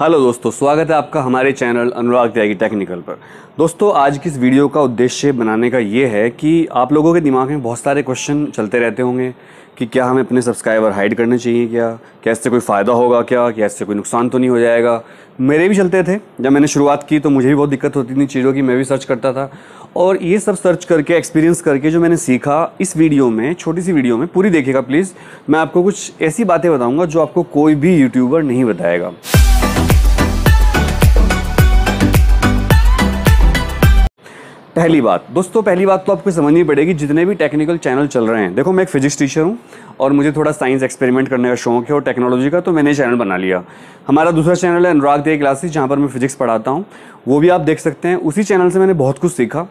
hello दोस्तों स्वागत है आपका हमारे चैनल अनुराग त्यागी टेक्निकल पर दोस्तों आज की इस वीडियो का उद्देश्य बनाने का ये है कि आप लोगों के दिमाग में बहुत सारे क्वेश्चन चलते रहते होंगे कि क्या हमें अपने सब्सक्राइबर हाइड करने चाहिए क्या क्या इससे कोई फ़ायदा होगा क्या क्या इससे कोई नुकसान तो नहीं हो जाएगा मेरे भी चलते थे जब मैंने शुरुआत की तो मुझे भी बहुत दिक्कत होती थी चीज़ों की मैं भी सर्च करता था और ये सब सर्च करके एक्सपीरियंस करके जो मैंने सीखा इस वीडियो में छोटी सी वीडियो में पूरी देखेगा प्लीज़ मैं आपको कुछ ऐसी बातें बताऊँगा जो आपको कोई भी यूट्यूबर नहीं बताएगा पहली बात दोस्तों पहली बात तो आपको समझनी पड़ेगी जितने भी टेक्निकल चैनल चल रहे हैं देखो मैं एक फिजिक्स टीचर हूँ और मुझे थोड़ा साइंस एक्सपेरिमेंट करने का शौक है और टेक्नोलॉजी का तो मैंने चैनल बना लिया हमारा दूसरा चैनल है अनुराग दे क्लासेस जहाँ पर मैं फिजिक्स पढ़ाता हूँ वो भी आप देख सकते हैं उसी चैनल से मैंने बहुत कुछ सीखा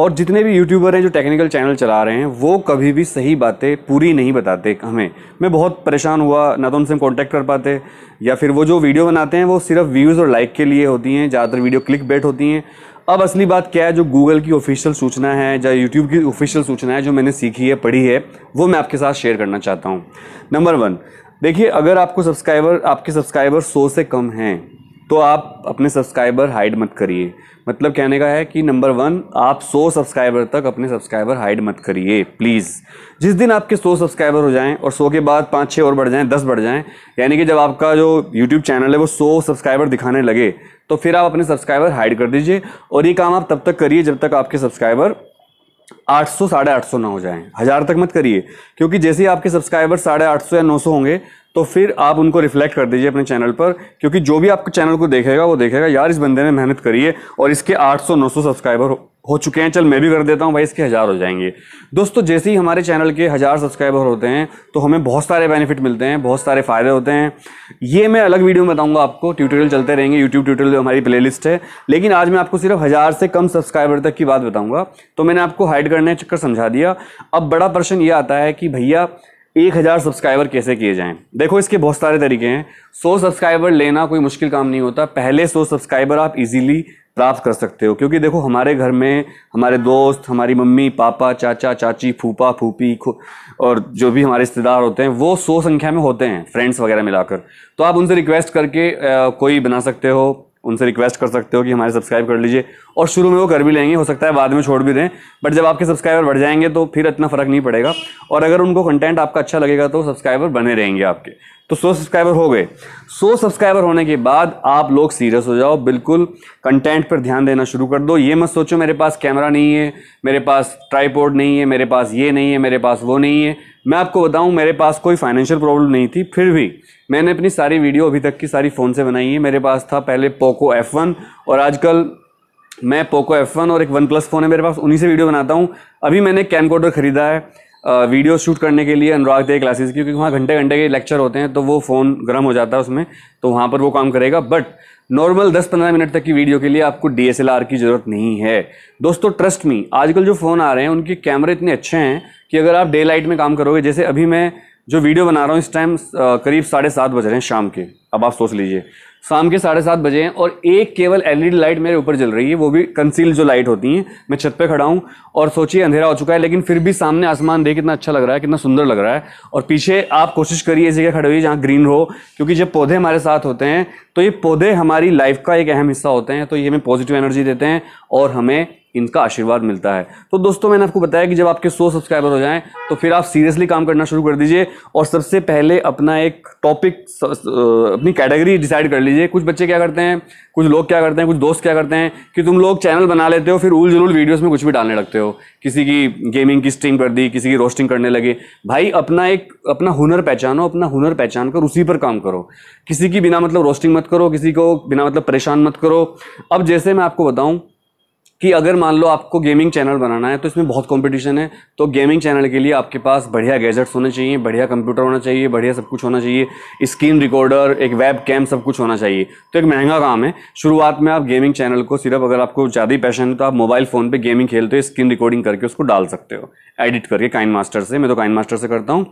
और जितने भी यूट्यूबर हैं जो टेक्निकल चैनल चला रहे हैं वो कभी भी सही बातें पूरी नहीं बताते हमें मैं बहुत परेशान हुआ ना तो उनसे कॉन्टैक्ट कर पाते या फिर वो जो वीडियो बनाते हैं वो सिर्फ व्यूज़ और लाइक के लिए होती हैं ज़्यादातर वीडियो क्लिक बेट होती हैं अब असली बात क्या है जो गूगल की ऑफिशियल सूचना है या यूट्यूब की ऑफिशियल सूचना है जो मैंने सीखी है पढ़ी है वो मैं आपके साथ शेयर करना चाहता हूँ नंबर वन देखिए अगर आपको सब्सक्राइबर आपके सब्सक्राइबर सौ से कम हैं तो आप अपने सब्सक्राइबर हाइड मत करिए मतलब कहने का है कि नंबर वन आप 100 सब्सक्राइबर तक अपने सब्सक्राइबर हाइड मत करिए प्लीज़ जिस दिन आपके 100 सब्सक्राइबर हो जाएं और 100 के बाद पाँच छः और बढ़ जाएं दस बढ़ जाएं यानी कि जब आपका जो यूट्यूब चैनल है वो 100 सब्सक्राइबर दिखाने लगे तो फिर आप अपने सब्सक्राइबर हाइड कर दीजिए और ये काम आप तब तक करिए जब तक आपके सब्सक्राइबर आठ सौ साढ़े आठ सौ ना हो जाएं हज़ार तक मत करिए क्योंकि जैसे ही आपके सब्सक्राइबर साढ़े आठ सौ या नौ सौ होंगे तो फिर आप उनको रिफ्लेक्ट कर दीजिए अपने चैनल पर क्योंकि जो भी आपके चैनल को देखेगा वो देखेगा यार इस बंदे ने मेहनत करी है और इसके आठ सौ नौ सौ सब्सक्राइबर हो चुके हैं चल मैं भी कर देता हूँ भाई इसके हज़ार हो जाएंगे दोस्तों जैसे ही हमारे चैनल के हज़ार सब्सक्राइबर होते हैं तो हमें बहुत सारे बेनिफिट मिलते हैं बहुत सारे फ़ायदे होते हैं ये मैं अलग वीडियो में बताऊंगा आपको ट्यूटोरियल चलते रहेंगे यूट्यूब ट्यूटोरियल हमारी प्लेलिस्ट है लेकिन आज मैं आपको सिर्फ हज़ार से कम सब्सक्राइबर तक की बात बताऊँगा तो मैंने आपको हाइड करने चक्कर समझा दिया अब बड़ा प्रश्न ये आता है कि भैया एक हज़ार सब्सक्राइबर कैसे किए जाएं देखो इसके बहुत सारे तरीके हैं सौ सब्सक्राइबर लेना कोई मुश्किल काम नहीं होता पहले सौ सब्सक्राइबर आप इजीली प्राप्त कर सकते हो क्योंकि देखो हमारे घर में हमारे दोस्त हमारी मम्मी पापा चाचा चाची फूफा फूफी और जो भी हमारे रिश्तेदार होते हैं वो सौ संख्या में होते हैं फ्रेंड्स वगैरह मिलाकर तो आप उनसे रिक्वेस्ट करके आ, कोई बना सकते हो उनसे रिक्वेस्ट कर सकते हो कि हमारे सब्सक्राइब कर लीजिए और शुरू में वो कर भी लेंगे हो सकता है बाद में छोड़ भी दें बट जब आपके सब्सक्राइबर बढ़ जाएंगे तो फिर इतना फ़र्क नहीं पड़ेगा और अगर उनको कंटेंट आपका अच्छा लगेगा तो सब्सक्राइबर बने रहेंगे आपके तो 100 सब्सक्राइबर हो गए 100 सब्सक्राइबर होने के बाद आप लोग सीरियस हो जाओ बिल्कुल कंटेंट पर ध्यान देना शुरू कर दो ये मत सोचो मेरे पास कैमरा नहीं है मेरे पास ट्राईपोर्ड नहीं है मेरे पास ये नहीं है मेरे पास वो नहीं है मैं आपको बताऊं मेरे पास कोई फाइनेंशियल प्रॉब्लम नहीं थी फिर भी मैंने अपनी सारी वीडियो अभी तक की सारी फ़ोन से बनाई है मेरे पास था पहले पोको एफ़ और आजकल मैं पोको एफ़ और एक वन प्लस फ़ोन है मेरे पास उन्हीं से वीडियो बनाता हूँ अभी मैंने कैमकोडर ख़रीदा है वीडियो शूट करने के लिए अनुराग दे क्लासेस क्योंकि वहाँ घंटे घंटे के लेक्चर होते हैं तो वो फ़ोन गर्म हो जाता है उसमें तो वहाँ पर वो काम करेगा बट नॉर्मल 10-15 मिनट तक की वीडियो के लिए आपको डी की ज़रूरत नहीं है दोस्तों ट्रस्ट मी आजकल जो फ़ोन आ रहे हैं उनके कैमरे इतने अच्छे हैं कि अगर आप डे लाइट में काम करोगे जैसे अभी मैं जो वीडियो बना रहा हूँ इस टाइम करीब साढ़े सात बज रहे हैं शाम के अब आप सोच लीजिए शाम के साढ़े सात बजे हैं और एक केवल एलईडी लाइट e मेरे ऊपर जल रही है वो भी कंसील जो लाइट होती हैं मैं छत पे खड़ा हूँ और सोचिए अंधेरा हो चुका है लेकिन फिर भी सामने आसमान देख कितना अच्छा लग रहा है कितना सुंदर लग रहा है और पीछे आप कोशिश करिए जगह खड़े हुई जहाँ ग्रीन हो क्योंकि जब पौधे हमारे साथ होते हैं तो ये पौधे हमारी लाइफ का एक अहम हिस्सा होते हैं तो ये हमें पॉजिटिव एनर्जी देते हैं और हमें इनका आशीर्वाद मिलता है तो दोस्तों मैंने आपको बताया कि जब आपके 100 सब्सक्राइबर हो जाएं तो फिर आप सीरियसली काम करना शुरू कर दीजिए और सबसे पहले अपना एक टॉपिक अपनी कैटेगरी डिसाइड कर लीजिए कुछ बच्चे क्या करते हैं कुछ लोग क्या करते हैं कुछ दोस्त क्या करते हैं कि तुम लोग चैनल बना लेते हो फिर उल जुलूल वीडियोज़ में कुछ भी डालने लगते हो किसी की गेमिंग की स्ट्रीम कर दी किसी की रोस्टिंग करने लगे भाई अपना एक अपना हुनर पहचानो अपना हुनर पहचान कर उसी पर काम करो किसी की बिना मतलब रोस्टिंग मत करो किसी को बिना मतलब परेशान मत करो अब जैसे मैं आपको बताऊँ कि अगर मान लो आपको गेमिंग चैनल बनाना है तो इसमें बहुत कंपटीशन है तो गेमिंग चैनल के लिए आपके पास बढ़िया गैजेट्स होने चाहिए बढ़िया कंप्यूटर होना चाहिए बढ़िया सब कुछ होना चाहिए स्क्रीन रिकॉर्डर एक वेब कैम सब कुछ होना चाहिए तो एक महंगा काम है शुरुआत में आप गेमिंग चैनल को सिर्फ अगर आपको ज़्यादा ही पैशन है तो आप मोबाइल फ़ोन पर गेमिंग खेलते हो स्क्रीन रिकॉर्डिंग करके उसको डाल सकते हो एडिट करके काइन मास्टर से मैं तो काइन मास्टर से करता हूँ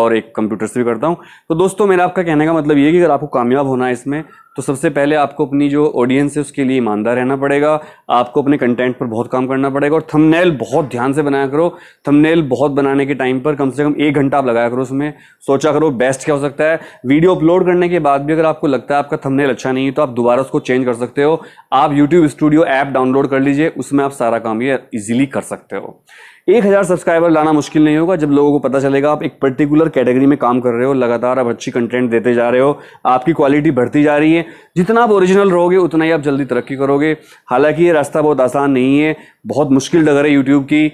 और एक कंप्यूटर से भी करता हूँ तो दोस्तों मेरा आपका कहने का मतलब ये कि अगर आपको कामयाब होना है इसमें तो सबसे पहले आपको अपनी जो ऑडियंस है उसके लिए ईमानदार रहना पड़ेगा आपको अपने कंटेंट पर बहुत काम करना पड़ेगा और थंबनेल बहुत ध्यान से बनाया करो थंबनेल बहुत बनाने के टाइम पर कम से कम एक घंटा आप लगाया करो उसमें सोचा करो बेस्ट क्या हो सकता है वीडियो अपलोड करने के बाद भी अगर आपको लगता है आपका थंबनेल अच्छा नहीं है तो आप दोबारा उसको चेंज कर सकते हो आप यूट्यूब स्टूडियो ऐप डाउनलोड कर लीजिए उसमें आप सारा काम ये ईजिली कर सकते हो एक हज़ार सब्सक्राइबर लाना मुश्किल नहीं होगा जब लोगों को पता चलेगा आप एक पर्टिकुलर कैटेगरी में काम कर रहे हो लगातार आप अच्छी कंटेंट देते जा रहे हो आपकी क्वालिटी बढ़ती जा रही है जितना आप ओरिजिनल रहोगे उतना ही आप जल्दी तरक्की करोगे हालांकि ये रास्ता बहुत आसान नहीं है बहुत मुश्किल डगर है यूट्यूब की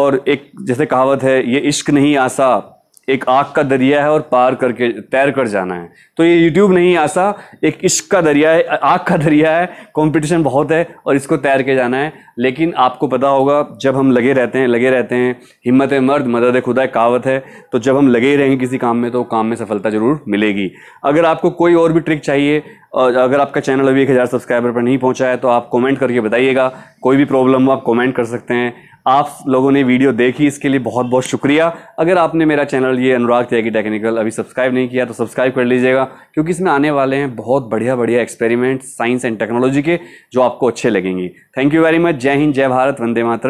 और एक जैसे कहावत है ये इश्क नहीं आसा एक आग का दरिया है और पार करके तैर कर जाना है तो ये यूट्यूब नहीं आशा एक इश्क का दरिया है आग का दरिया है कंपटीशन बहुत है और इसको तैर के जाना है लेकिन आपको पता होगा जब हम लगे रहते हैं लगे रहते हैं हिम्मत है मर्द मदद खुदा कहावत है तो जब हम लगे ही रहेंगे किसी काम में तो काम में सफलता ज़रूर मिलेगी अगर आपको कोई और भी ट्रिक चाहिए और अगर आपका चैनल अभी एक हज़ार सब्सक्राइबर पर नहीं पहुँचा है तो आप कॉमेंट करके बताइएगा कोई भी प्रॉब्लम हो आप कॉमेंट कर सकते हैं आप लोगों ने वीडियो देखी इसके लिए बहुत बहुत शुक्रिया अगर आपने मेरा चैनल ये अनुराग त्यागी टेक्निकल अभी सब्सक्राइब नहीं किया तो सब्सक्राइब कर लीजिएगा क्योंकि इसमें आने वाले हैं बहुत बढ़िया बढ़िया एक्सपेरिमेंट्स साइंस एंड टेक्नोलॉजी के जो आपको अच्छे लगेंगे थैंक यू वेरी मच जय हिंद जय भारत वंदे मातर